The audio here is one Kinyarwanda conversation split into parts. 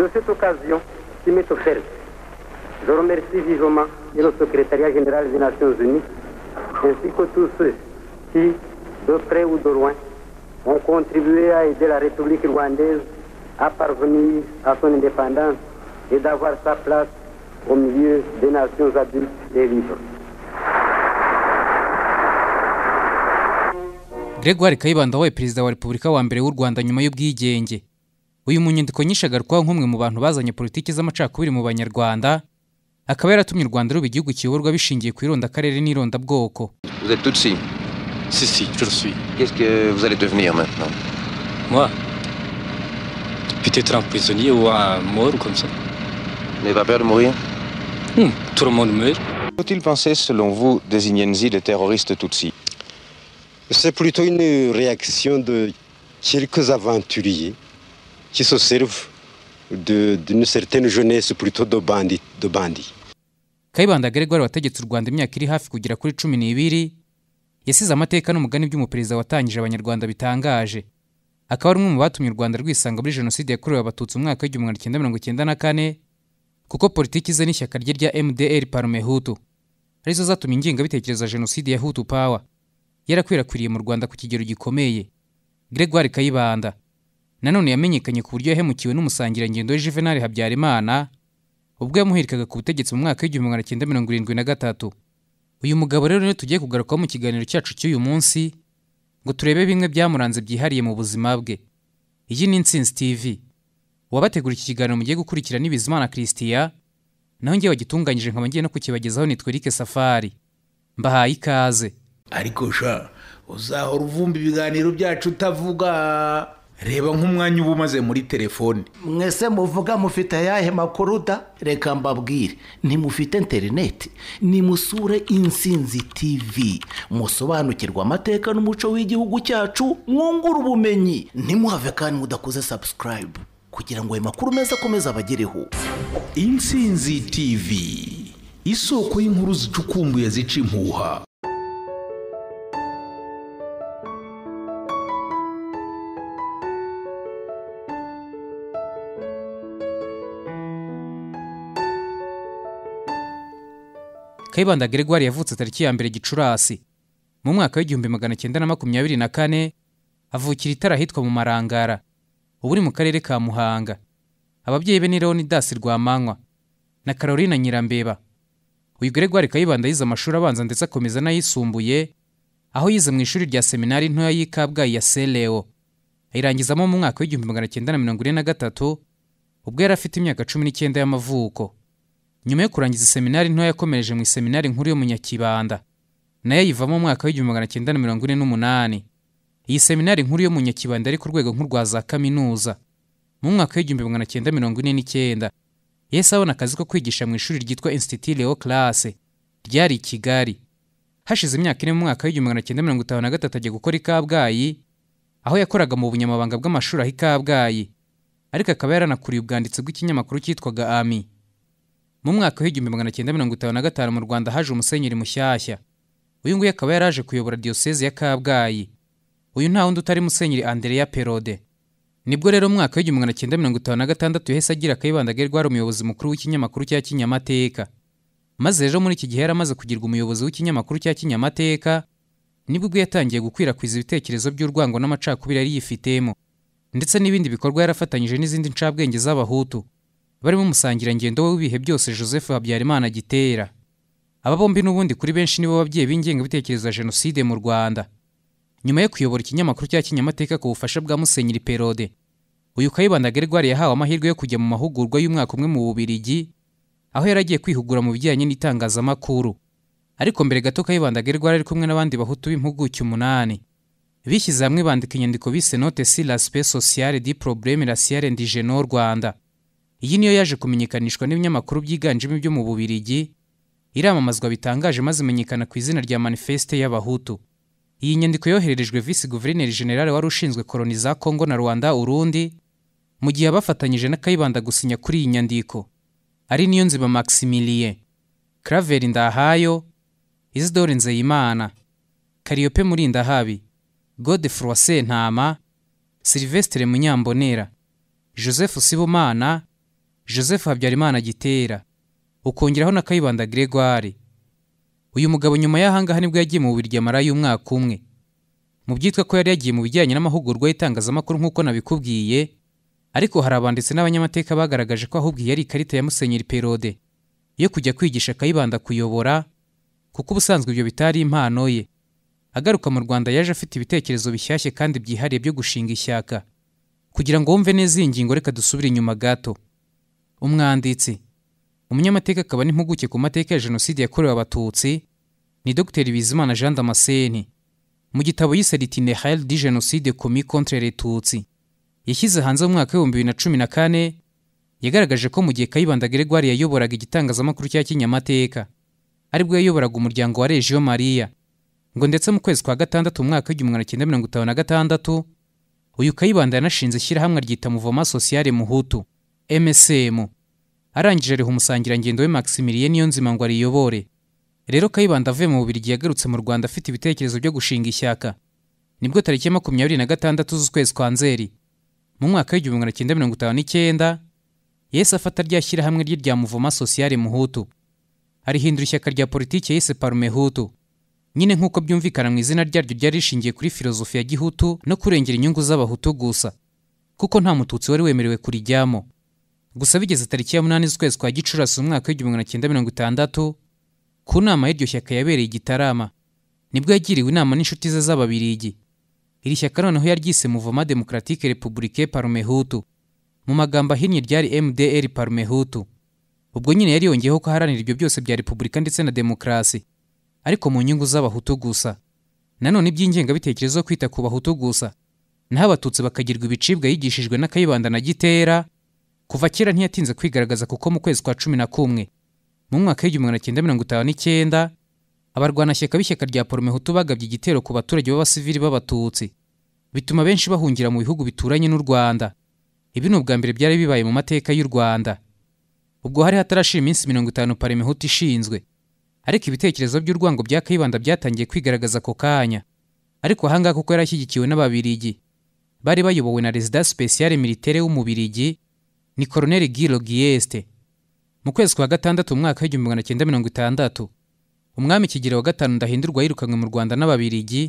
De cette occasion, qui m'est offerte, je remercie vivement et le secrétariat général des Nations Unies, ainsi que tous ceux qui, de près ou de loin, ont contribué à aider la République rwandaise à parvenir à son indépendance et d'avoir sa place au milieu des nations adultes et libres. Gregoire Kayibanda wabaye perezida wa Repubulika wa mbere w'u Rwanda nyuma y'ubwigenge Vous êtes Tutsi Si, si, je le suis. Qu'est-ce que vous allez devenir maintenant Moi Peut-être un prisonnier ou un mort comme ça. N'avez pas peur de mourir hmm, Tout le monde meurt. Faut-il penser, selon vous, des Inyenzi, les terroristes Tutsi C'est plutôt une réaction de quelques aventuriers qui se servent d'une certaine jeunesse plutôt de bandits. De kayibanda gregoire wategetse u rwanda imyaka iri hafi kugera kuri cumi n'ibiri yasize amateka n'umugani by'umuperezida watangije abanyarwanda bitangaje akaba ari umwe mu batumye u rwanda rwisanga muri jenoside yakorewe abatutsi umwaka w'igihumbi magana cyenda mirongo icyenda na kane kuko politiki ze n'ishyaka rye rya mdr parume hutu arizo zatumye ingengabitekerezo ya jenoside ya hutu pawa yarakwirakwiriye mu rwanda ku kigero gikomeye gregoire kayibanda nanone yamenyekanye ku buryo yahemukiwe n'umusangirangendo Juvenal Habyarimana ubwo yamuhirikaga ku butegetsi mu mwaka w'igihumbi magana cyenda mirongo irindwi na gatatu uyu mugabo rero niyo tugiye kugarukaho mu kiganiro cyacu cy'uyu munsi ngo turebe bimwe byamuranze byihariye mu buzima bwe iyi ni insinzi tv wabategura iki kiganiro mugiye gukurikira n'ibizimana christian naho ngewe wagitunganyije nkaba ngiye no kukibagezaho nitwa Eric Safari mbahaye ikaze ariko sha uzahora uvumba ibiganiro byacu utavuga reba nk'umwanya uba umaze muri telefone mwese muvuga mufite ayahe makuru da reka mbabwire ntimufite interineti nimusure insinzi tivi musobanukirwa amateka n'umuco w'igihugu cyacu mwungure ubumenyi ntimuhave kandi mudakuze sabusikarayibu kugira ngo ayo makuru meza akomeze abagereho insinzi tivi isoko y'inkuru zicukumbuye zica impuha kayibanda gregoire yavutse tariki ya mbere gicurasi mu mwaka w'igihumbi magana cyenda na makumyabiri na kane avukira itara ahitwa mu marangara ubu uri mu karere ka muhanga ababyeyi be ni leonidas rwamanywa na caroline nyirambeba uyu gregoire kayibanda yize amashuri abanza ndetse akomeza n'ayisumbuye aho yize mu ishuri rya seminari ntoya y'i kabgayi ya seleo ayirangizamo mu mwaka w'igihumbi magana cyenda na mirongo ine na gatatu ubwo yari afite imyaka cumi n'icyenda y'amavuko nyuma yo kurangiza seminari nto yakomereje mu iseminari nkuru yo mu nyakibanda nayo ayivamo mu mwaka w'igihumbi magana cyenda na mirongo ine n'umunani iyi seminari nkuru yo mu nyakibanda yari ku rwego nk'urwa za kaminuza mu mwaka w'igihumbi magana cyenda mirongo ine n'icyenda yahise abona akazi ko kwigisha mu ishuri ryitwa insititi leo classe ryari i kigali hashize imyaka ine mu mwaka w'igihumbi magana cyenda mirongo itanu na gatatu ajya gukora i aho yakoraga mu bunyamabanga bw'amashuri aho i ariko akaba yaranakuriye ubwanditsi bw'ikinyamakuru cyitwaga ami mu mwaka w'igihumbi magana cyenda mirongo itanu na gatanu mu rwanda haje umusenyeri mushyashya uyu nguyu akaba yaraje kuyobora diyoseze ya kabgayi uyu nta wundi utari musenyeri andereya perode nibwo rero umwaka w'igihumbi magana cyenda mirongo itanu na gatandatu yahise agira akayibanda gari rwari umuyobozi mukuru w'ikinyamakuru cya kinyamateka maze ejo muri iki gihe yari amaze kugirwa umuyobozi w'ikinyamakuru cya kinyamateka nibwo yatangiye gukwirakwiza ibitekerezo by'urwango n'amacakubiri yari yifitemo ndetse n'ibindi bikorwa yarafatanyije n'izindi ncabwenge z'abahutu barimo umusangirangendo we w'ibihe byose joseph habyarimana gitera aba bombi n'ubundi kuri benshi nibo babyeyi b'ingengabitekerezo ya jenoside mu rwanda nyuma yo kuyobora ikinyamakuru cya kinyamateka ku bufasha bwa musenyeri perode uyu kayibanda gregoire yahawe amahirwe yo kujya mu mahugurwa y'umwaka umwe mu bubirigi aho yari agiye kwihugura mu bijyanye n'itangazamakuru ariko mbere gato kayibanda gregoire ari kumwe n'abandi bahutu b'impuguke umunani bishyize hamwe bandika inyandiko bise note si la spe sociale di probleme raciale indigene au rwanda iyi niyo yaje kumenyekanishwa n'ibinyamakuru byiganjemo ibyo mu Bubiligi iramamazwa bitangaje maze imenyekana ku izina rya manifeste y'abahutu iyi nyandiko yohererejwe visi guverineri generale wari ushinzwe koroni za kongo na rwanda urundi mu gihe abafatanyije na kayibanda gusinya kuri iyi nyandiko ari niyo nzima maximilien craveri ndahayo isidore nzeyimana kariyope murindahabi godefroid sentama silvestre munyambonera joseph Sibumana, joseph habyarimana gitera ukongeraho na kayibanda gregoire uyu mugabo nyuma y'ahangaha nibwo yagiye mu bubirigi amara umwaka umwe mu byitwa ko yari yagiye mu bijyanye n'amahugurwa y'itangazamakuru nk'uko nabikubwiye ariko hari abanditsi n'abanyamateka bagaragaje ko ahubwo iyi ari ikarita ya musenyeri perode yo kujya kwigisha kayibanda kuyobora kuko ubusanzwe ibyo bitari impano ye agaruka mu rwanda yaje afite ibitekerezo bishyashye kandi byihariye byo gushinga ishyaka kugira ngo wumve neza iyi ngingo reka dusubire inyuma gato umwanditsi umunyamateka akaba n'impuguke ku mateka ya jenoside yakorewe abatutsi ni Dr bizimana jean damascene mu gitabo yise riti di jenoside komi contre retutsi yashyize hanze mu mwaka w'ibihumbi bibiri na cumi na kane yagaragaje ko mu gihe kayibanda gregoire yayoboraga igitangazamakuru cya kinyamateka aribwo yayoboraga umuryango wa regio maria ngo ndetse mu kwezi kwa gatandatu mu mwaka w'igihumbi magana cyenda mirongo itanu na gatandatu uyu kayibanda yanashinze ishyirahamwe ryita muvoma sosiyale muhutu msm arangije ariha umusangirangendo we maximilien niyonzima ngo ariyobore rero kayibanda avuye mu bubirigi yagarutse mu rwanda afite ibitekerezo byo gushinga ishyaka nibwo tariki ya makumyabiri na gatandatu z'ukwezi kwa nzeri mu mwaka w'igihumbi magana cyenda mirongo itanu n'icyenda yesu afata rya shyirahamwe rye rya muvoma sosiyale muhutu arihindura ishyaka rya politiki yise parume hutu nyine nk'uko byumvikana mu izina ryaryo ryari rishingiye kuri filozofi ya gihutu no kurengera inyungu z'abahutu gusa kuko nta mututsi wari wemerewe kurijyamo gusa bigeze tariki ya munani z'ukwezi kwa gicurasi umwaka w'igihumbi magana cyenda mirongo itandatu ku nama y'iryo shyaka yabereye igitarama nibwo yagiriwe inama n'inshuti ze z'ababirigi iri shyaka noneho yaryise muvoma demokaratike repubulike parume mu magambo ahinnye ryari mdr parume ubwo nyine yari yongeyeho ko aharanira ibyo byose bya repubulika ndetse na demokarasi ariko mu nyungu z'abahutu gusa nanone iby'ingengabitekerezo kwita ku bahutu gusa naho abatutsi bakagirwa ibicibwa yigishijwe n'akayibanda na gitera kuva kera ntiyatinze kwigaragaza kuko mu kwezi kwa cumi na kumwe mu mwaka w'igihumbi magana cyenda mirongo itanu n'icyenda abarwanashyaka b'ishyaka rya poromehutu bagabye igitero ku baturage b'abasivili b'abatutsi bituma benshi bahungira mu bihugu bituranye n'u rwanda ibi ni ubwa mbere byari bibaye mu mateka y'u rwanda ubwo hari hatarashira iminsi mirongo itanu poromehutu ishinzwe ariko ibitekerezo by'urwango bya kayibanda byatangiye kwigaragaza ako kanya ariko ahangaha kuko yari ashyigikiwe n'ababirigi bari bayobowe na rezida sipesiyale militere w'umubirigi ni koroneri giro giyesite mu kwezi kwa gatandatu umwaka mwaka w'igihumbi magana cyenda mirongo itandatu umwami kigero wa gatanu ndahindurwa yirukanywe mu rwanda n'ababirigi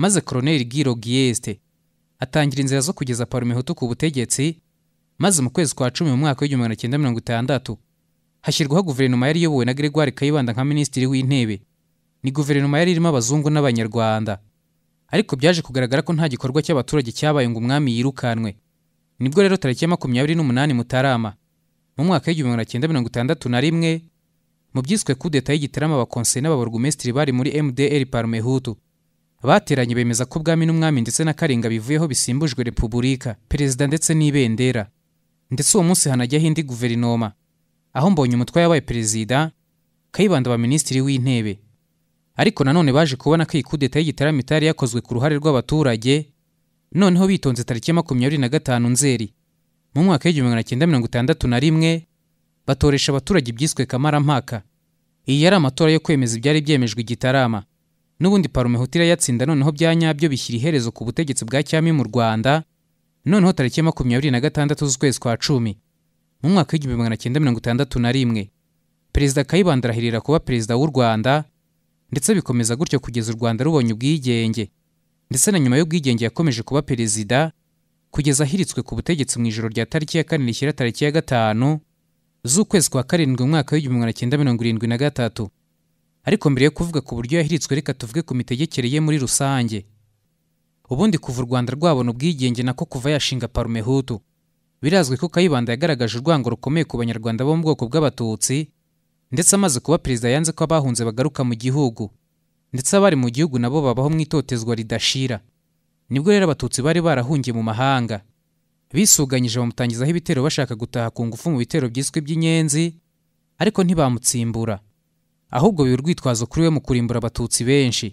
maze koroneri giro giyesite atangira inzira zo kugeza parumehutu ku butegetsi maze mu kwezi kwa cumi mu mwaka w'igihumbi magana cyenda mirongo itandatu hashyirwaho guverinoma yari iyobowe na gregoire kayibanda nka minisitiri w'intebe ni guverinoma yari irimo abazungu n'abanyarwanda ariko byaje kugaragara ko nta gikorwa cy'abaturage cyabaye ngo umwami yirukanwe nibwo rero tariki ya makumyabiri n'umunani mutarama mu mwaka w'igihumbi magana cyenda mirongo itandatu na rimwe mu byiswe kudeta y'igitarama abakonseye n'ababorgumesitiri bari muri mdr parume hutu bateranye bemeza ko ubwami n'umwami ndetse na karinga bivuyeho bisimbujwe repubulika perezida ndetse n'ibendera ndetse uwo munsi hanajyaho indi guverinoma aho mbonye umutwe yabaye perezida kayibanda aba minisitiri w'intebe ariko nanone baje kubona ko iyi kudeta y'igitaramo itari yakozwe ku ruhare rw'abaturage noneho bitonze tariki ya makumyabiri na gatanu nzeri mu mwaka w'igihumbi magana cyenda mirongo itandatu na rimwe batoresha abaturage byiswe kamarampaka iyi yari amatora yo kwemeza ibyari byemejwe igitarama n'ubundi parumehutira yatsinda noneho bya nyabyo bishyira iherezo ku butegetsi bwa cyami mu rwanda noneho tariki ya makumyabiri na gatandatu z'ukwezi kwa cumi mu mwaka w'igihumbi magana cyenda mirongo itandatu na rimwe perezida kayibanda arahirira kuba perezida w'u rwanda ndetse bikomeza gutyo kugeza u rwanda rubonye ubwigenge ndetse na nyuma y'ubwigenge yakomeje kuba perezida kugeza ahiritswe ku butegetsi mu ijoro rya tariki ya kane rishyira tariki ya gatanu z'ukwezi kwa karindwi umwaka w'igihumbi magana cyenda mirongo irindwi na gatatu ariko mbere yo kuvuga ku buryo yahiritswe reka tuvuge ku mitegekere ye muri rusange ubundi kuva u rwanda rwabona ubwigenge nako kuva yashinga parumehutu hutu birazwi ko kayibanda yagaragaje urwango rukomeye ku banyarwanda bo mu bwoko bw'abatutsi ndetse amaze kuba perezida yanze ko abahunze bagaruka mu gihugu ndetse abari mu gihugu nabo babaho mu itotezwa ridashira nibwo rero abatutsi bari barahungiye mu mahanga bisuganyije bamutangizaho ibitero bashaka gutaha ku ngufu mu bitero byiswe by'inyenzi ariko ntibamutsimbura ahubwo biba urwitwazo kuri we mu kurimbura abatutsi benshi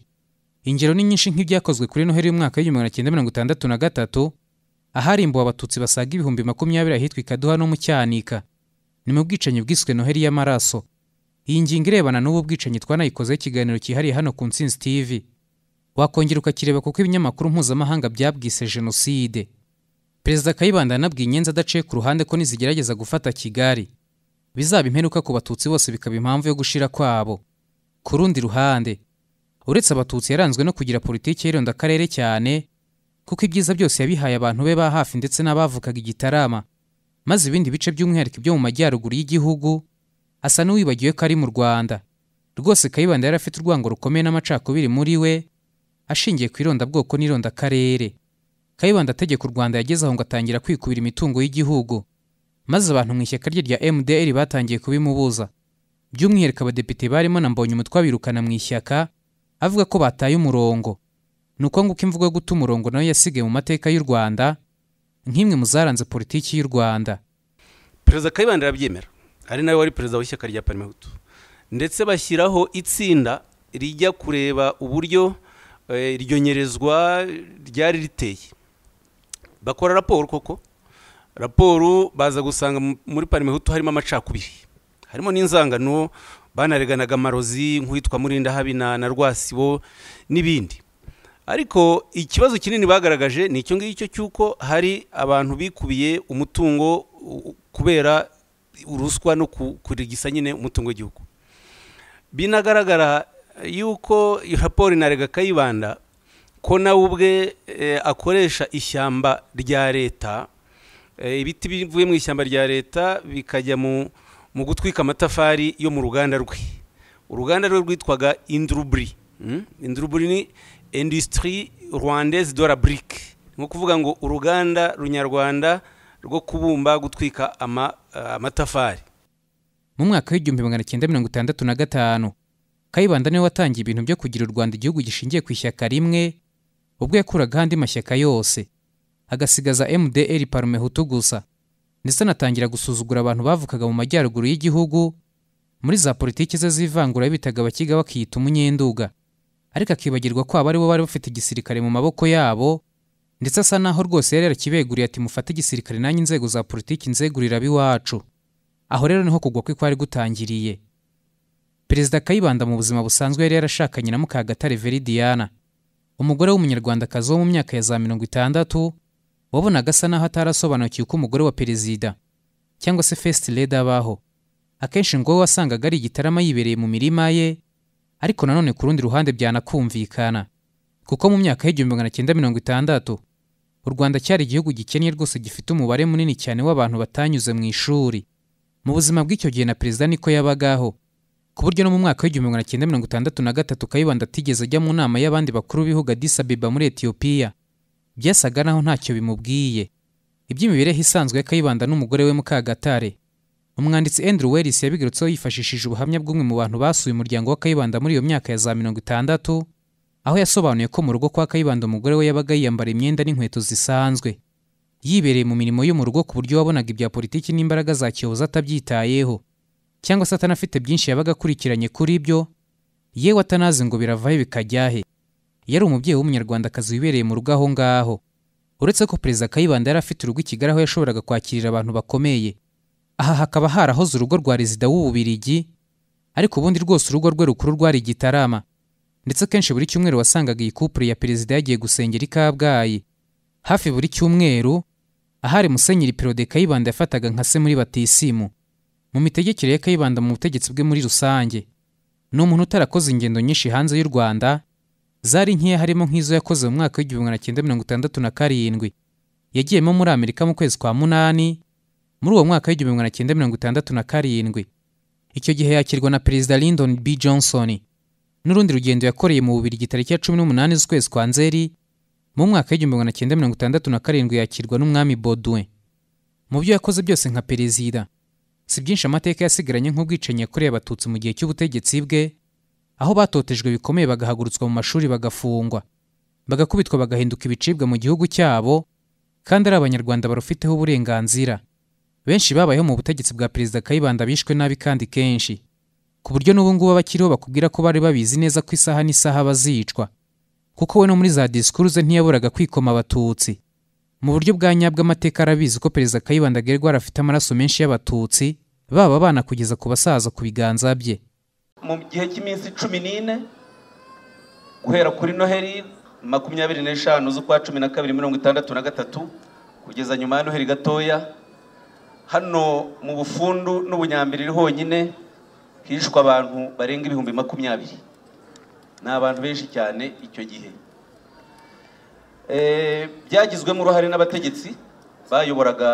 ingero ni nyinshi nk'ibyakozwe kuri noheli y'umwaka w'igihumbi magana cyenda mirongo itandatu na gatatu aharimbuwe abatutsi basaga ibihumbi makumyabiri ahitwa ikaduha no mu cyanika ni mu bwicanyi bwiswe noheli y'amaraso iyi ngingo irebana n'ubu bwicanyi twanayikozeho ikiganiro cyihariye hano ku nsinzi tv wakongera ukakireba kuko ibinyamakuru mpuzamahanga byabwise jenoside perezida kayibanda yanabwiye inyenzi adaciye ku ruhande ko nizigerageza gufata kigali bizaba imperuka ku batutsi bose bikaba impamvu yo gushira kwabo ku rundi ruhande uretse abatutsi yaranzwe no kugira politiki yirinda akarere cyane kuko ibyiza byose yabihaye abantu be ba hafi ndetse n'abavukaga igitarama maze ibindi bice by'umwihariko byo mu majyaruguru y'igihugu asa n'uwibagiwe ko ari mu rwanda rwose kayibanda yari afite urwango rukomeye n'amacakubiri muri we ashingiye ku irondabwoko n'irondakarere kayibanda ategeka u rwanda yageze aho ngo atangira kwikubira imitungo y'igihugu maze abantu mu ishyaka rye rya mdr batangiye kubimubuza by'umwihariko abadepite barimo na mbonye umutwe abirukana mu ishyaka avuga ko bataye umurongo ni uko nguko imvugo yo guta umurongo nayo yasigaye mu mateka y'u rwanda nk'imwe mu zaranze politiki y'u rwanda perezida kayibanda arabyemera ari nawe wari perezida w'ishyaka rya parimehutu ndetse bashyiraho itsinda rijya kureba uburyo eh, iryo ryari riteye bakora raporo koko raporo baza gusanga muri parimehutu harimo amacakubiri harimo n'inzangano banareganaga amarozi nk'uwitwa murindahabina na rwasibo n'ibindi ariko ikibazo kinini bagaragaje ni icyo ngicyo cy'uko hari abantu bikubiye umutungo kubera uruswa no kurigisa nyine umutungo w'igihugu binagaragara yuko raporo inarega kayibanda ko nawe ubwe eh, akoresha ishyamba rya leta eh, ibiti bivuye mu ishyamba rya leta bikajya mu gutwika amatafari yo mu ruganda rwe uruganda rwe rwitwaga induruburi hmm? induruburi ni indusitiri rwandeze dora burike ni ukuvuga ngo uruganda runyarwanda rwo kubumba gutwika eh, amatafari mu mwaka w'igihumbi magana cyenda mirongo itandatu na gatanu kayibanda niwe watangiye ibintu byo kugira u rwanda igihugu gishingiye ku ishyaka rimwe ubwo yakuragaho andi mashyaka yose agasigaza mdr parumehutu gusa ndetse anatangira gusuzugura abantu bavukaga mu majyaruguru y'igihugu muri za politiki ze z'ivangura bitaga abakiga bakiyita umunyenduga ariko akibagirwa ko abaribo bari bafite igisirikare mu maboko yabo ndetse asa naho rwose yari yarakibeguriye ati mufate igisirikare nanjye inzego za politiki nzegurira ab'iwacu aho rero niho kugwa kwe kwari gutangiriye perezida kayibanda mu buzima busanzwe yari yarashakanye na mukagatare veridiana umugore w'umunyarwandakazi wo mu myaka ya za mirongo itandatu wabonaga asa naho atarasobanukiwe ko umugore wa perezida cyangwa se fesiti reda abaho akenshi ngo we wasangaga ari igitarama yibereye mu mirima ye ariko nanone ku rundi ruhande byanakumvikana kuko mu myaka y'igihumbi magana cyenda mirongo itandatu u rwanda cyari igihugu gikennye rwose gifite umubare munini cyane w'abantu batanyuze mu ishuri mu buzima bw'icyo gihe na perezida niko yabagaho ku buryo no mu mwaka w'igihumbi magana cyenda mirongo itandatu na gatatu kayibanda atigeze ajya mu nama y'abandi bakuru b'ibihugu Addis muri etiyopiya byasaga naho ntacyo bimubwiye iby'imibereho isanzwe ya kayibanda n'umugore we mukagatare umwanditsi Andrew Wellis yabigarutseho yifashishije ubuhamya bw'umwe mu bantu basuye umuryango wa kayibanda muri iyo myaka ya za mirongo itandatu aho yasobanuye ko mu rugo kwa kayibanda umugore we yabaga yiyambara imyenda n'inkweto zisanzwe yibereye mu mirimo yo mu rugo ku buryo wabonaga ibya politiki n'imbaraga za kiyobozi atabyitayeho cyangwa se atanafite byinshi yabaga akurikiranye kuri byo yewe atanazi ngo biravahe bikajyahe yari umubyeyi w'umunyarwandakazi wibereye mu rugo aho ngaho uretse ko perezida kayibanda yari afite urugo i kigali aho yashoboraga kwakirira abantu bakomeye aha hakaba harahoze urugo rwa rezida w'ububirigi ariko ubundi rwose urugo rwe rukuru rwari igitarama ndetse akenshi buri cyumweru wasangaga iyi kupure ya perezida yagiye gusengera i kabgayi hafi buri cyumweru ahari musenyeri perode kayibanda yafataga nka se muri batisimu mu mitegekere ya kayibanda mu butegetsi bwe muri rusange ni umuntu utarakoze ingendo nyinshi hanze y'u rwanda zari nkeya harimo nk'izo yakoze mu mwaka w'igihumbi magana cyenda mirongo itandatu na karindwi yagiyemo muri amerika mu kwezi kwa munani muri uwo mwaka w'igihumbi magana cyenda mirongo itandatu na karindwi icyo gihe yakirwa na perezida lyndon b johnson n'urundi rugendo yakoreye mu bubirigi tariki ya cumi n'umunani z'ukwezi kwa nzeri mu mwaka w'igihumbi magana cyenda mirongo itandatu na karindwi yakirwa n'umwami Baudouin mu byo yakoze byose nka perezida si byinshi amateka yasigaranye nk'ubwicanyi yakoreye abatutsi mu gihe cy'ubutegetsi bwe aho batotejwe bikomeye bagahagurutswa mu mashuri bagafungwa bagakubitwa bagahinduka ibicibwa mu gihugu cyabo kandi ari abanyarwanda barufiteho uburenganzira benshi babayeho mu butegetsi bwa perezida kayibanda bishwe nabi kandi kenshi ku buryo n'ubu ngubu abakiriho bakubwira ko bari babizi neza ko isaha n'isaha bazicwa kuko we no muri za disikuruze ntiyaburaga kwikoma abatutsi mu buryo bwa nyabwo amateka arabizi ko perezida kayibanda gerwara afite amaraso menshi y'abatutsi baba abana kugeza ku basaza ku biganza bye mu gihe cy'iminsi cumi n'ine guhera kuri noheli makumyabiri n'eshanu z'ukwa cumi na kabiri mirongo itandatu na gatatu kugeza nyuma ya noheli gatoya hano mu bufundu n'ubunyambiriri honyine hishwe abantu barenga ibihumbi makumyabiri ni abantu benshi cyane icyo gihe eh, byagizwemo uruhare n'abategetsi bayoboraga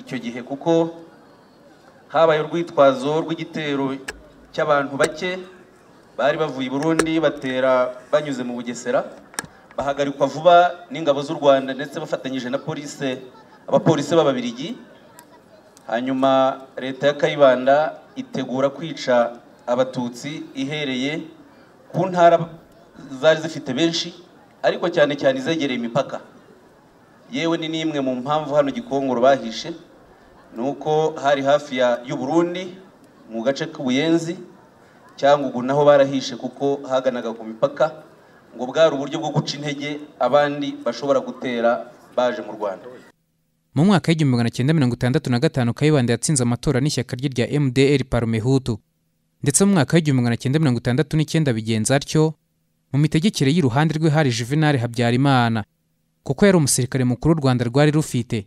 icyo gihe kuko habaye urwitwazo rw'igitero cy'abantu bake bari bavuye i burundi batera banyuze mu bugesera bahagarikwa vuba n'ingabo z'u rwanda ndetse bafatanyije na polisi abapolisi b'ababirigi hanyuma leta ya kayibanda itegura kwica abatutsi ihereye ku ntara zari zifite benshi ariko cyane cyane izegereye imipaka yewe ni n'imwe mu mpamvu hano gikongoro bahishe ni uko hari hafi ya y'uburundi mu gace k'ubuyenzi cyangwa ubu naho barahishe kuko haganaga ku mipaka ngo bwari uburyo bwo guca intege abandi bashobora gutera baje mu rwanda mu mwaka w'igihumbi magana cyenda mirongo itandatu na gatanu kayibanda yatsinze amatora n'ishyaka rye rya mdr parume ndetse mu mwaka w'igihumbi magana cyenda mirongo itandatu n'icyenda bigenza atyo mu mitegekere y’iruhande rwe hari juvenal habyarimana kuko yari umusirikare mukuru u rwanda rwari rufite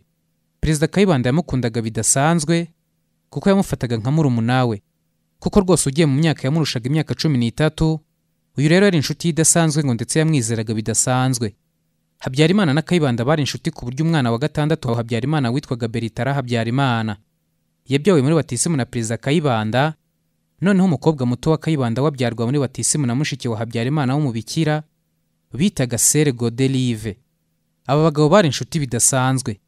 perezida kayibanda yamukundaga bidasanzwe kuko yamufataga nka murumunawe kuko rwose ugiye mu myaka yamurushaga imyaka cumi n'itatu uyu rero yari inshuti ye idasanzwe ngo ndetse yamwizeraga bidasanzwe habyarimana na kayibanda bari inshuti ku buryo umwana wa gatandatu wa habyarimana witwaga beritara habyarimana yabyawe muri batisimu na perezida kayibanda noneho umukobwa muto wa kayibanda wabyarwa muri batisimu na mushiki wa habyarimana w'umubikira bitaga sere goderive aba bagabo bari inshuti bidasanzwe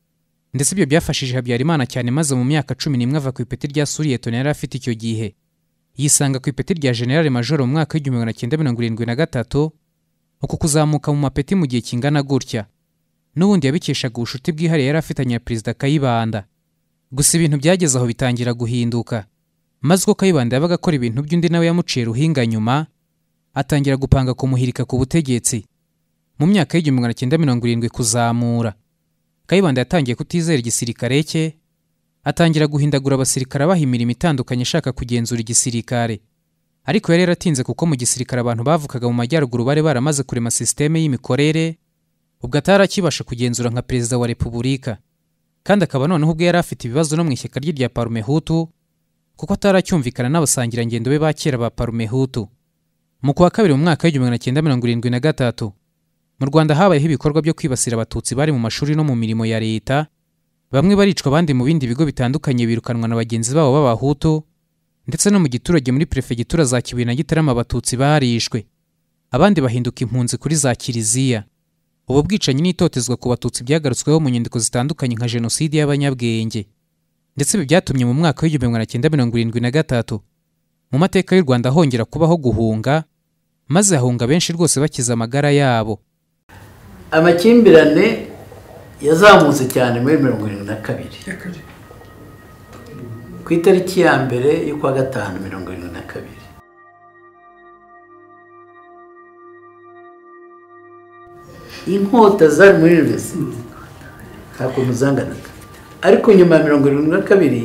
ndetse ibyo byafashije habyarimana cyane maze mu myaka cumi n'imwe ava ku ipeti rya suriyetoni yari afite icyo gihe yisanga ku ipeti rya generale majoro mu mwaka w'igihumbi magana cyenda mirongo irindwi na gatatu uku kuzamuka mu mapeti mu gihe kingana gutya n'ubundi yabikeshaga ubucuti bwihariye yari afitanye na perezida kayibanda gusa ibintu byageze aho bitangira guhinduka maze uko kayibanda yabaga akora ibintu by'undi nawe yamuciye ruhinga nyuma atangira gupanga kumuhirika ku butegetsi mu myaka y'igihumbi magana cyenda mirongo irindwi kuzamura kayibanda yatangiye kutizera igisirikare cye atangira guhindagura abasirikare abaha imirimo itandukanye ishaka kugenzura igisirikare ariko yari yaratinze kuko mu gisirikare abantu bavukaga mu majyaruguru bari baramaze kurema sisiteme y'imikorere ubwo atarakibasha kugenzura nka perezida wa repubulika kandi akaba noneho ubwo yari afite ibibazo no mu ishyaka rye rya parumehutu kuko ataracyumvikana n'abasangirangendo be ba kera ba parumehutu mu kuwa kabiri mu mwaka w'igihumbi magana cyenda mirongo irindwi na gatatu mu rwanda habayeho ibikorwa byo kwibasira abatutsi bari mu mashuri no mu mirimo ya leta bamwe baricwa abandi mu bindi bigo bitandukanye birukanwa na bagenzi babo b'abahutu ndetse no mu giturage muri perefegitura za kibuye na gitarama abatutsi barishwe abandi bahinduka impunzi kuri za kiliziya ubu bwicanyi n'itotezwa ku batutsi byagarutsweho mu nyandiko zitandukanye nka jenoside y'abanyabwenge ndetse ibi byatumye mu mwaka w'igihumbi magana cyenda mirongo irindwi na gatatu mu mateka y'u rwanda hongera kubaho guhunga maze hahunga benshi rwose bakiza amagara yabo amakimbirane yazamutse cyane muri mirongo irindwi na kabiri ku itariki ya mbere y'ukwa gatanu mirongo irindwi na kabiri inkota zari muri rezo nta kuntu zanganaga ariko nyuma ya mirongo irindwi na kabiri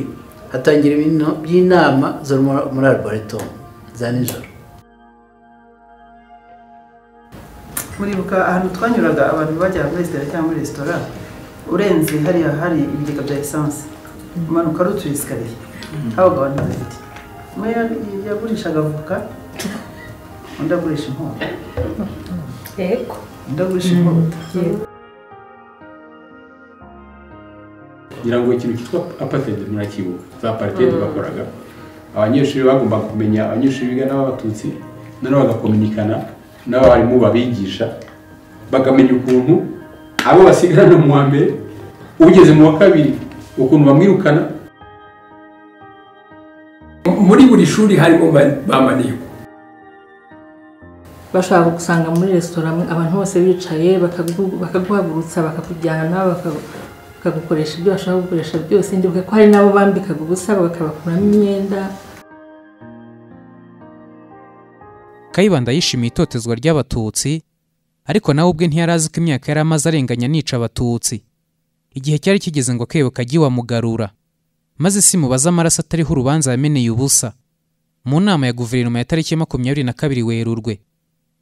hatangira ibintu by'inama zo muri arboretum za nijoro muribuka ahantu twanyuraga abantu bajya muri resitora cyangwa muri resitora urenze hariya hari ibigega bya esanse umanuka rutuye esikariye hari abantu babiri umwe yagurishaga avoka undi agurisha inkota yego undi agurisha inkota ngira ngo ikintu cyitwa apatedi murakibuka za paritedi mm-hmm. bakoraga abanyeshuri bagomba kumenya abanyeshuri biga n'ababatutsi noneho bagakominikana n'abarimu babigisha bagamenya ukuntu abo basigarana mu wa mbere ugeze mu wa kabiri ukuntu bamwirukana muri buri shuri harimo ba maniko bashaka gusanga muri resitora abantu bose bicaye bakaguhagurutsa bakakujyana bakagukoresha ibyo bashaka gukoresha byose ndibuka ko hari n'abo bambikaga ubusa bakabakuramo imyenda kayibanda yishimiye itotezwa ry'abatutsi ariko nawe ubwe ntiyari azi ko imyaka yari amaze arenganya nica abatutsi igihe cyari kigeze ngo akebo kajye wamugarura maze si simubaze amaraso atariho urubanza yameneye ubusa mu nama ya guverinoma ya tariki makumyabiri na kabiri werurwe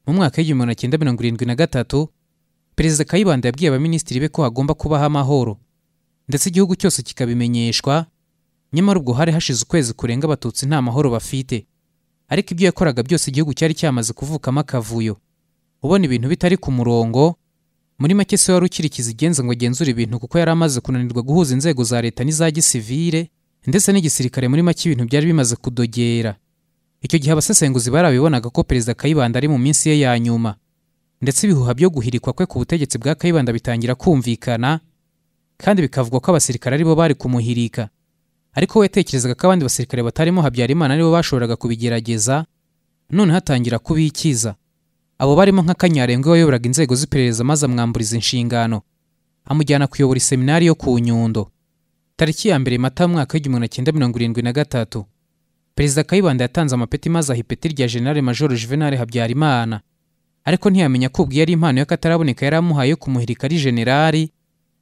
mu mwaka w'igihumbi magana cyenda mirongo irindwi na gatatu perezida kayibanda yabwiye abaminisitiri be ko hagomba kubaho amahoro ndetse igihugu cyose kikabimenyeshwa nyamara ubwo hari hashize ukwezi kurenga abatutsi nta mahoro bafite ariko ibyo yakoraga byose igihugu cyari cyamaze kuvukamo akavuyo ubona ibintu bitari ku murongo muri make se wari ukirikiza igenza ngo agenzure ibintu kuko yari amaze kunanirwa guhuza inzego za leta n'iza gisivire ndetse n'igisirikare muri make ibintu byari bimaze kudogera icyo gihe abasesenguzi barabibonaga ko perezida kayibanda ari mu minsi ye ya nyuma ndetse ibihuha byo guhirikwa kwe ku butegetsi bwa kayibanda bitangira kumvikana kandi bikavugwa ko abasirikare aribo bari kumuhirika ariko we yatekerezaga ko abandi basirikare batarimo habyarimana aribo bashoboraga kubigerageza none hatangira kubikiza abo barimo nka kanyarengwa wayoboraga inzego z'iperereza maze amwamburiza inshingano amujyana kuyobora iseminari yo ku nyundo tariki ya mbere mata mwaka w'igihumbi na cyenda mirongo irindwi na gatatu perezida kayibanda yatanze amapeti maze aha ipeti rya generale majoro juvenal habyarimana ariko ntiyamenya ko ubwo yari impano y'akataraboneka yari amuhaye kumuhirika ari generali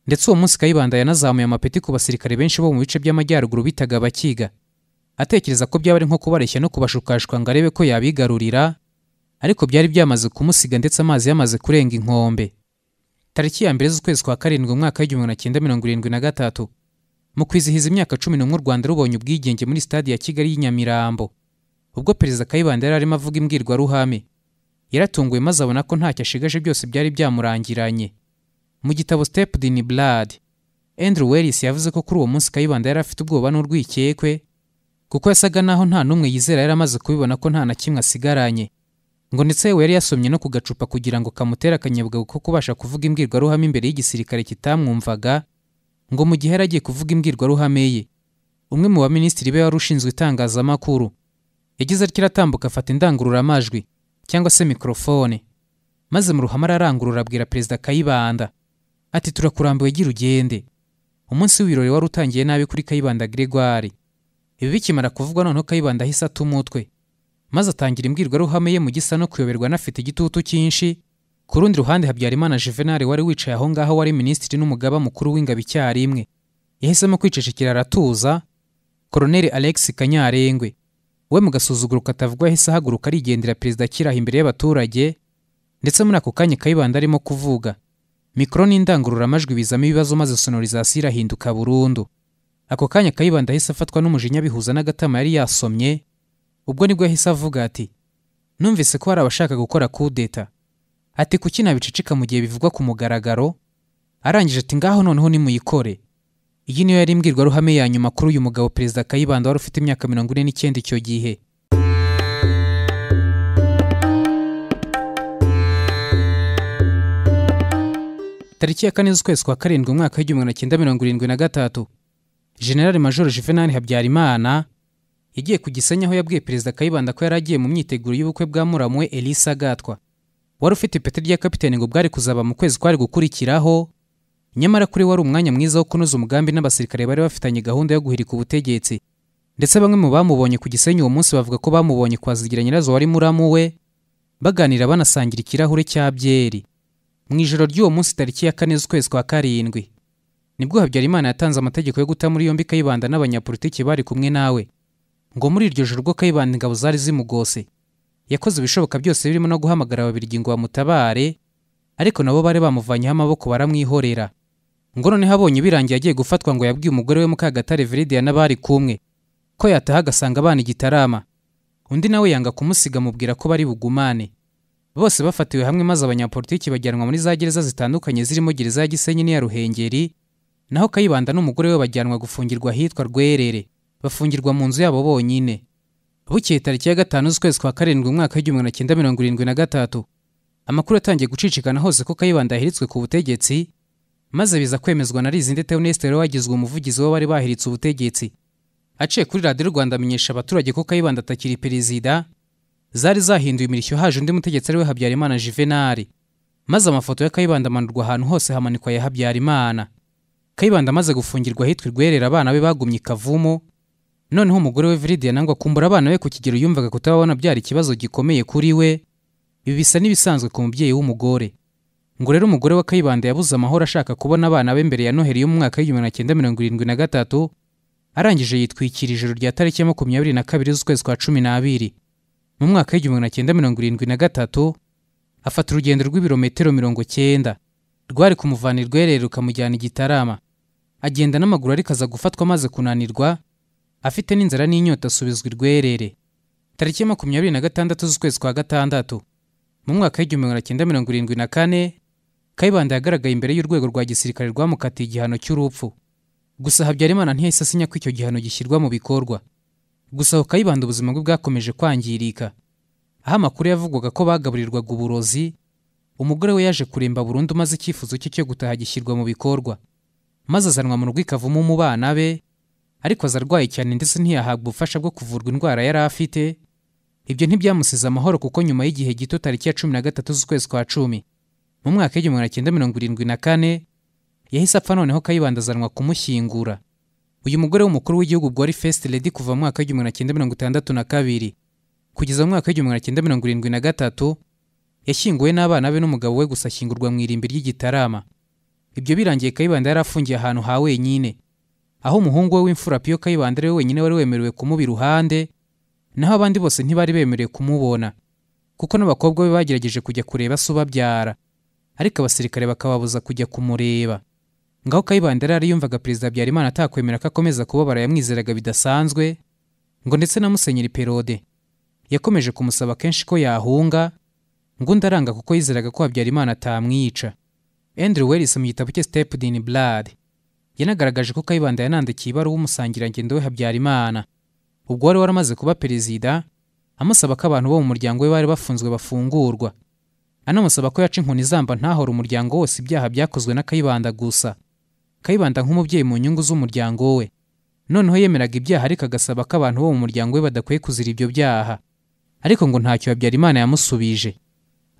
ndetse uwo munsi kayibanda yanazamuye amapeti ku basirikare benshi bo mu bice by'amajyaruguru bitaga abakiga atekereza ko byaba ari nko kubareshya no kubashukashwa ngo arebe ko yabigarurira ariko byari byamaze kumusiga ndetse amazi yamaze kurenga inkombe tariki ya mbere z'ukwezi kwa karindwi umwaka w'igihumbi magana cyenda mirongo irindwi na gatatu mu kwizihiza imyaka cumi n'umwe u rwanda rubonye ubwigenge muri stade ya kigali Nyamirambo ubwo perezida kayibanda yari arimo avuga imbwirwaruhame yaratunguwe maze abona ko ntacyo ashigaje byose byari byamurangiranye mu gitabo step in blood Andrew Wellis yavuze ko kuri uwo munsi Kayibanda yari afite ubwoba n'urwikekwe kuko yasaga naho nta n'umwe yizera yari amaze kubibona ko nta na kimwe asigaranye ngo ndetse we yari yasomye no ku gacupa kugira ngo kamutere akanyabwa ko kubasha kuvuga imbwirwaruhame imbere y'igisirikare kitamwumvaga ngo mu gihe yari agiye kuvuga imbwirwaruhame ye umwe mu baminisitiri be wari ushinzwe itangazamakuru yagize atyo aratambuka afata indangururamajwi cyangwa se mikorofone maze mu ruhame ararangurura abwira perezida kayibanda ati turakurambuye gira ugende umunsi w'ibirori wari utangiye nabi kuri kayibanda gregoire ibi bikimara kuvugwa noneho kayibanda ahise ata umutwe maze atangira imbwirwaruhame ye mu gisa no kuyoberwa anafite igitutu cyinshi ku rundi ruhande habyarimana Juvenal wari wicaye aho ngaho wari minisitiri n'umugaba mukuru w'ingabo icyarimwe yahisemo kwicecekera aratuza koroneli alex kanyarengwe we mu gasuzuguro katavugwa yahise ahaguruka arigendera perezida akiraha imbere y'abaturage ndetse muri ako kanya kayibanda arimo kuvuga mikoro n'indangururamajwi bizamo ibibazo maze sonorizasiyo irahinduka burundu ako kanya kayibanda ahise afatwa n'umujinya bihuza n'agatama yari yasomye ubwo nibwo yahise avuga ati numvise ko hari abashaka gukora kudeta ati kuki nabiceceka mu gihe bivugwa ku mugaragaro arangije ati ngaho noneho nimuyikore iyi niyo yari imbwirwaruhame ya nyuma kuri uyu mugabo perezida kayibanda wari ufite imyaka mirongo ine n'icyenda icyo gihe tariki ya kane z'ukwezi kwa karindwi umwaka w'igihumbi magana cyenda mirongo irindwi na gatatu generali majoro juvenal habyarimana yagiye ku Gisenyi aho yabwiye Perezida Kayibanda ko yari agiye mu myiteguro y'ubukwe bwa muramwe Elisa Gatwa wari ufite ipeti rya kapiteni ngo bwari kuzaba mu kwezi kwari gukurikiraho nyamara kuri wari umwanya mwiza wo kunoza umugambi n'abasirikare bari bafitanye gahunda yo guhirika ubutegetsi ndetse bamwe mu bamubonye ku Gisenyi uwo munsi bavuga ko bamubonye kwa Zigira Nyirazo wari muramu we baganira banasangira ikirahure cya byeri mu ijoro ry'uwo munsi tariki ya kane z'ukwezi kwa karindwi nibwo Habyarimana yatanze amategeko yo guta muri yombi Kayibanda n'abanyapolitiki bari kumwe nawe ngo muri iryo joro ubwo kayibanda ingabo zari zimugose yakoze ibishoboka byose birimo no guhamagara ababirigi ngo bamutabare ariko nabo bari bamuvanyeho amaboko baramwihorera ngo noneho abonye birangiye agiye gufatwa ngo yabwiye umugore we mukagatare veridiya n'abari kumwe ko yataha agasanga abana igitarama undi nawe yanga kumusiga amubwira ko bari bugumane bose bafatiwe hamwe maze abanyapolitiki bajyanwa muri za gereza zitandukanye zirimo gereza ya gisenyi n'iya ruhengeri naho kayibanda n'umugore we bajyanwa gufungirwa ahitwa rwerere bafungirwa mu nzu yabo bonyine bukeye tariki ya gatanu z'ukwezi kwa karindwi umwaka w'igihumbi magana cyenda mirongo irindwi na gatatu amakuru yatangiye gucicikana hose ko kayibanda yahiritswe ku butegetsi maze biza kwemezwa na rizindete unesiteri wagizwe umuvugizi we bari bahiritse ubutegetsi aciye kuri radiyo rwanda amenyesha abaturage ko kayibanda atakiri perezida zari zahinduye imirishyo haje undi mutegetsi ari we habyarimana juvenali maze amafoto ya kayibanda amanurwa ahantu hose hamanikwa ya habyarimana kayibanda amaze gufungirwa ahitwa irwerera abana be bagumye Kavumo, noneho umugore we Viridiya nangwa akumbura abana be ku kigero yumvaga kutababona byari ikibazo gikomeye kuri we ibi bisa n'ibisanzwe ku mubyeyi w'umugore ngo rero umugore wa Kayibanda yabuze amahoro ashaka kubona abana be mbere ya noheli yo mu mwaka w'igihumbi magana cyenda mirongo irindwi na gatatu arangije yitwikira ijoro rya tariki ya makumyabiri na kabiri z'ukwezi kwa cumi n'abiri mu mwaka w'igihumbi na cyenda mirongo irindwi na gatatu afata urugendo rw'ibirometero mirongo cyenda rwari kumuvanira irwerere rukamujyana igitarama agenda n'amaguru ariko aza gufatwa amaze kunanirwa afite n'inzara n'inyota asubizwa irwerere tariki makumyabiri na gatandatu z'ukwezi kwa gatandatu mu mwaka w'igihumbi magana cyenda mirongo irindwi na kane kayibanda yagaragaye imbere y'urwego rwa gisirikare rwamukatiye igihano cy'urupfu gusa habyarimana ntiyahise asinya ko icyo gihano gishyirwa mu bikorwa gusa aho kayibanda ubuzima bwe bwakomeje kwangirika aho amakuru yavugwaga ko bagaburirwaga uburozi umugore we yaje kuremba burundu maze icyifuzo cye cyo gutaha gishyirwa mu bikorwa maze azanwa mu rugo ikavamo mu bana be ariko aza arwaye cyane ndetse ntiyahabwa ubufasha bwo kuvurwa indwara yari afite ibyo ntibyamusize amahoro kuko nyuma y'igihe gito tariki ya cumi na gatatu z'ukwezi kwa cumi mu mwaka w'igihumbi magana cyenda mirongo irindwi na kane yahise apfa noneho kayibanda azanwa kumushyingura uyu mugore w'umukuru w'igihugu bwari fesite ledi kuva mu mwaka w'igihumbi magana cyenda mirongo itandatu na kabiri kugeza mu mwaka w'igihumbi magana cyenda mirongo irindwi na gatatu yashyinguwe n'abana be n'umugabo we gusa ashyingurwa mu irimbi ry'igitarama ibyo birangiye kayibanda yari afungiye ahantu ha wenyine aho umuhungu we w'imfura piyo kayibanda we wenyine wari wemerewe kumuba iruhande naho abandi bose ntibari bemerewe kumubona kuko n'abakobwa be bagerageje kujya kureba se ubabyara ariko abasirikare bakababuza kujya kumureba ngaho kayibanda yari yumvaga perezida habyarimana atakwemera ko akomeza kubabara yamwizeraga bidasanzwe ngo ndetse na musenyeri perode yakomeje kumusaba kenshi ko yahunga ngo undi aranga kuko yizeraga ko habyarimana atamwica andrew wellis mu gitabo cye steped in blood yanagaragaje ko kayibanda yanandikiye ibaruwa umusangirangendo we habyarimana ubwo wari waramaze kuba perezida amusaba ko abantu bo mu muryango we bari bafunzwe bafungurwa anamusaba ko yaca inkoni izamba ntahore umuryango wose ibyaha byakozwe na kayibanda gusa kayibanda nk'umubyeyi mu nyungu z'umuryango we noneho yemeraga ibyaha ariko agasaba ko abantu bo mu muryango we badakwiye kuzira ibyo byaha ariko ngo ntacyo habyarimana yamusubije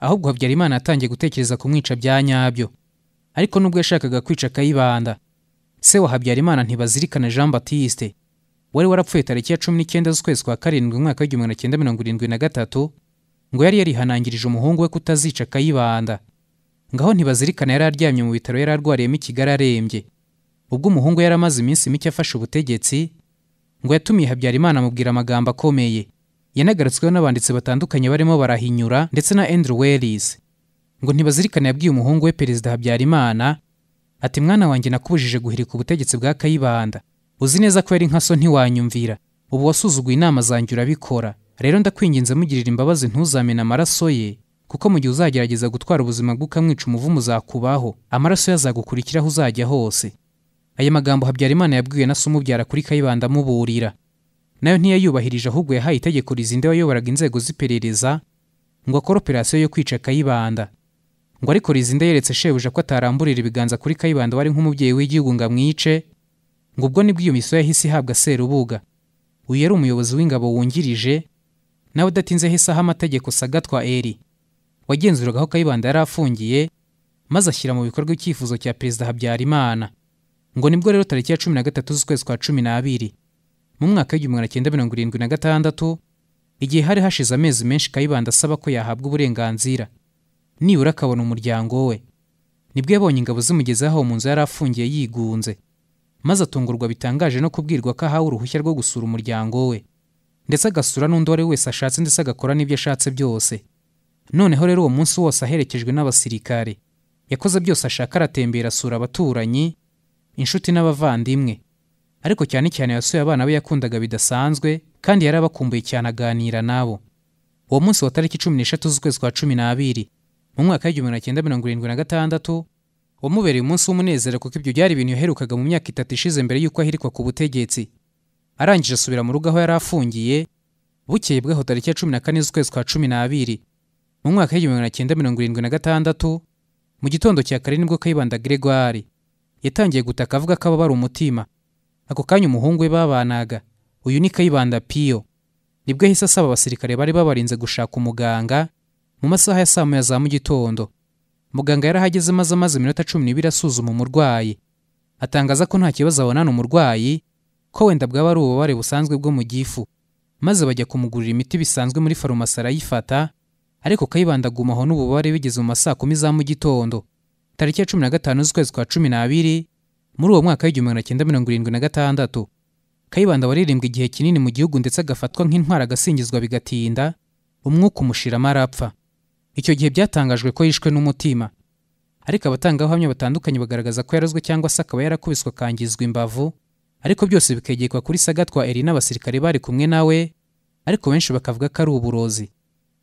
ahubwo habyarimana yatangiye gutekereza kumwica bya nyabyo ariko nubwo yashakaga kwica kayibanda se wa habyarimana ntibazirikana jean batiste wari warapfuye tariki ya cumi n'icyenda z'ukwezi kwa karindwi umwaka w'igihumbi magana cyenda mirongo irindwi na gatatu ngo yari yarihanangirije umuhungu we kutazica akayibanda ngaho ntibazirikana yari aryamye mu bitaro yari arwariyemo ikigali arembye ubwo umuhungu yari amaze iminsi mike afashe ubutegetsi ngo yatumiye habyarimana amubwira amagambo akomeye yanagarutsweho n'abanditsi batandukanye barimo barahinyura ndetse na andrew wellis ngo ntibazirikane yabwiye umuhungu we perezida habyarimana ati mwana wanjye nakubujije guhirika ubutegetsi bwa kayibanda uzi neza ko yari so ntiwanyumvira ubu wasuzuguye inama zanjye urabikora rero ndakwinginze mugirira imbabazi ntuzamene amaraso ye kuko mu gihe uzagerageza gutwara ubuzima bwe ukamwica umuvumu uzakubaho amaraso ye azagukurikiraho uzajya hose aya magambo habyarimana yabwiwe na se umubyara kuri kayibanda amuburira nayo ntiyayubahirije ahubwo yahaye itegeko rizinda wayoboraga inzego z'iperereza ngo akore operasiyo yo kwica kayibanda ngo ariko rizinde yeretse shebuja ko ataramburira ibiganza kuri kayibanda wari nk'umubyeyi w'igihugu ngo amwice ngo ubwo nibwo iyo miso yahise ihabwa serubuga uyu yari umuyobozi w'ingabo wungirije nawe udatinzeho isaha amategeko sagatwa eri wagenzuragaho kayibanda yari afungiye maze ashyira mu bikorwa icyifuzo cya perezida habyarimana ngo nibwo rero tariki ya cumi na gatatu z'ukwezi kwa cumi n'abiri mu mwaka w'igihumbi magana cyenda mirongo irindwi na gatandatu igihe hari hashize amezi menshi kayibanda asaba ko yahabwa uburenganzira nibura akabona umuryango we nibwo yabonye ingabo zimugezaho mu nzu yari afungiye yigunze maze atungurwa bitangaje no kubwirwa ko ahawe uruhushya rwo gusura umuryango we ndetse agasura n'undi uwo ari wese ashatse ndetse agakora n'ibyo ashatse byose noneho rero uwo munsi wose aherekejwe n'abasirikare yakoze byose ashaka aratembera asura abaturanyi inshuti n'abavandimwe ariko cyane cyane yasuye abana be yakundaga bidasanzwe kandi yari abakumbuye cyane aganira nabo uwo munsi wa tariki cumi n'eshatu z'ukwezi kwa cumi n'abiri mu mwaka w'igihumbi magana cyenda mirongo irindwi na gatandatu wamubereye umunsi w'umunezero kuko ibyo byari ibintu yaherukaga mu myaka itatu ishize mbere y'uko ahirikwa ku butegetsi arangije asubira mu rugo aho yari afungiye bukeye bwaho tariki ya cumi na kane z'ukwezi kwa cumi n'abiri mu mwaka w'igihumbi magana cyenda mirongo irindwi na gatandatu mu gitondo cya kare nibwo kayibanda gregoire yatangiye gutaka avuga ko ababara umutima ako kanya umuhungu we babanaga uyu ni kayibanda piyo nibwo yahise asaba abasirikare bari babarinze gushaka umuganga mu masaha ya saa moya za mu gitondo muganga yarahageze maze amaze iminota cumi n'ibiri asuzuma umurwayi atangaza ko nta kibazo abonana umurwayi ko wenda bwaba ari ububabare busanzwe bwo mu gifu maze bajya kumugurira imiti bisanzwe muri farumasi arayifata ariko Kayibanda kayibandagumaho n'ububabare bigeze mu ma saa kumi za mu gitondo tariki ya cumi na gatanu z'ukwezi kwa cumi n'abiri muri uwo mwaka w'igihumbi magana cyenda mirongo irindwi na gatandatu kayibanda waririmbwa igihe kinini mu gihugu ndetse agafatwa nk'intwari agasingizwa bigatinda umwuka umushiramo arapfa icyo gihe byatangajwe ko yishwe n'umutima ariko abatangabuhamya batandukanye bagaragaza ko yarazwe cyangwa se akaba yarakubiswe akangizwa imbavu ariko byose bikegekwa kuri sagatwa eri n'abasirikare bari kumwe nawe ariko benshi bakavuga ko ari uburozi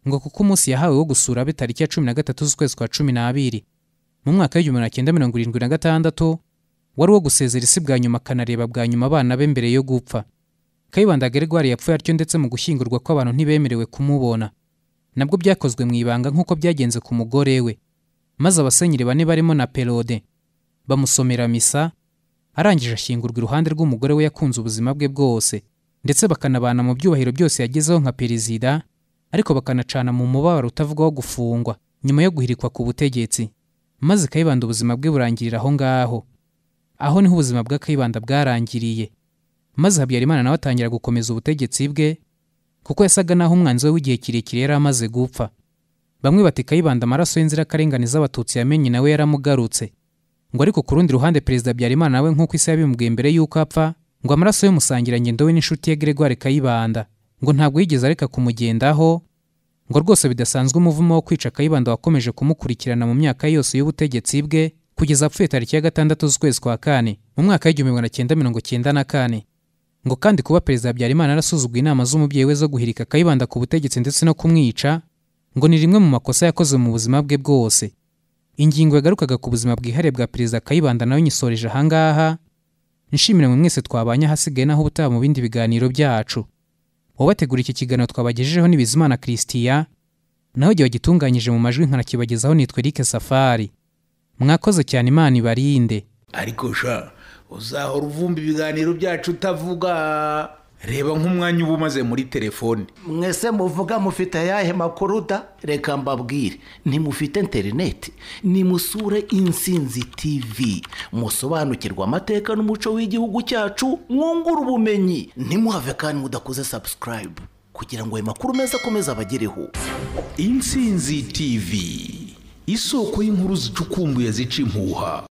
ngo kuko umunsi yahawe wo gusura abe tariki ya cumi na gatatu z'ukwezi kwa cumi n'abiri mu mwaka w'igihumbi magana cyenda mirongo irindwi na gatandatu wari uwo gusezera isi bwa nyuma akanareba bwa nyuma abana be mbere yo gupfa kayibanda gregoire yapfuye atyo ndetse mu gushyingurwa kw'abantu ntibemerewe kumubona nabwo byakozwe mu ibanga nk'uko byagenze ku mugore we maze abasenyeri bane barimo na perode bamusomera misa arangije ashyingurwa iruhande rw'umugore we yakunze ubuzima bwe bwose ndetse bakanabana mu byubahiro byose yagezeho nka perezida ariko bakanacana mu mubabaro utavugwaho gufungwa nyuma yo guhirikwa ku butegetsi maze kayibanda ubuzima bwe burangirira aho ngaho aho niho ubuzima bwa kayibanda bwarangiriye maze habyarimana nawe atangira gukomeza ubutegetsi bwe kuko yasaga naho umwanzi we w'igihe kirekire yari amaze gupfa bamwe bati kayibanda amaraso y'inzirakarengane z'abatutsi yamenye nawe yaramugarutse ngo ariko ku rundi ruhande perezida Byarimana nawe nk'uko isi yabimubwiye mbere y'uko apfa ngo amaraso y'umusangirangendo we n'inshuti ye gregoire kayibanda ngo ntabwo yigeze areka kumugendaho ngo rwose bidasanzwe umuvumo wo kwica kayibanda wakomeje kumukurikirana mu myaka yose y'ubutegetsi bwe kugeza apfuye tariki ya gatandatu z'ukwezi kwa kane mu mwaka w'igihumbi magana cyenda mirongo cyenda na kane ngo kandi kuba perezida habyarimana arasuzuguye inama z'umubyeyi we zo guhirika akayibanda ku butegetsi ndetse no kumwica ngo ni rimwe mu makosa yakoze mu buzima bwe bwose ingingo yagarukaga ku buzima bwihariye bwa perezida kayibanda nawe nyisoreje ahangaha nshimira mwe mwese twabanye ahasigaye naho ubutaha mu bindi biganiro byacu uwabategura iki kiganiro twabagejejeho ni bizimana christian naho igihe wagitunganyije mu majwi nkanakibagezaho nitwa eric safari mwakoze cyane imana ibarinde ariko sha uzahora uvumba ibiganiro byacu utavuga reba nk'umwanya uba umaze muri telefone mwese muvuga mufite ayahe makuru da reka mbabwire ntimufite interineti nimusure insinzi tivi musobanukirwa amateka n'umuco w'igihugu cyacu mwungura ubumenyi ntimuhave kandi mudakoze sabusikarayibu kugira ngo ayo makuru meza akomeze abagereho insinzi tivi isoko y'inkuru zicukumbuye zica impuha